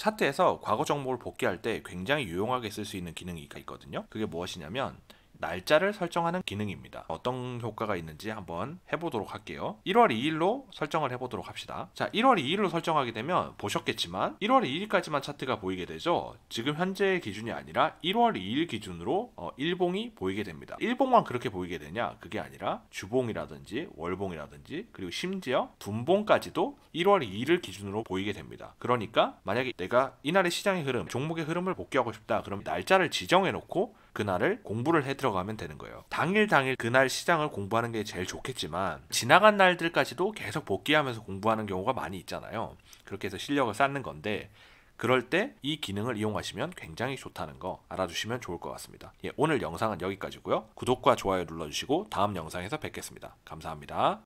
차트에서 과거 정보를 복귀할 때 굉장히 유용하게 쓸 수 있는 기능이 있거든요. 그게 무엇이냐면 날짜를 설정하는 기능입니다. 어떤 효과가 있는지 한번 해보도록 할게요. 1월 2일로 설정을 해보도록 합시다. 자, 1월 2일로 설정하게 되면 보셨겠지만 1월 2일까지만 차트가 보이게 되죠. 지금 현재 기준이 아니라 1월 2일 기준으로 어, 일봉이 보이게 됩니다. 일봉만 그렇게 보이게 되냐? 그게 아니라 주봉이라든지 월봉이라든지 그리고 심지어 분봉까지도 1월 2일을 기준으로 보이게 됩니다. 그러니까 만약에 내가 이날의 시장의 흐름, 종목의 흐름을 복귀하고 싶다. 그럼 날짜를 지정해 놓고 그날을 공부를 해 들어가면 되는 거예요. 당일 당일 그날 시장을 공부하는 게 제일 좋겠지만 지나간 날들까지도 계속 복귀하면서 공부하는 경우가 많이 있잖아요. 그렇게 해서 실력을 쌓는 건데 그럴 때 이 기능을 이용하시면 굉장히 좋다는 거 알아주시면 좋을 것 같습니다. 예, 오늘 영상은 여기까지고요. 구독과 좋아요 눌러주시고 다음 영상에서 뵙겠습니다. 감사합니다.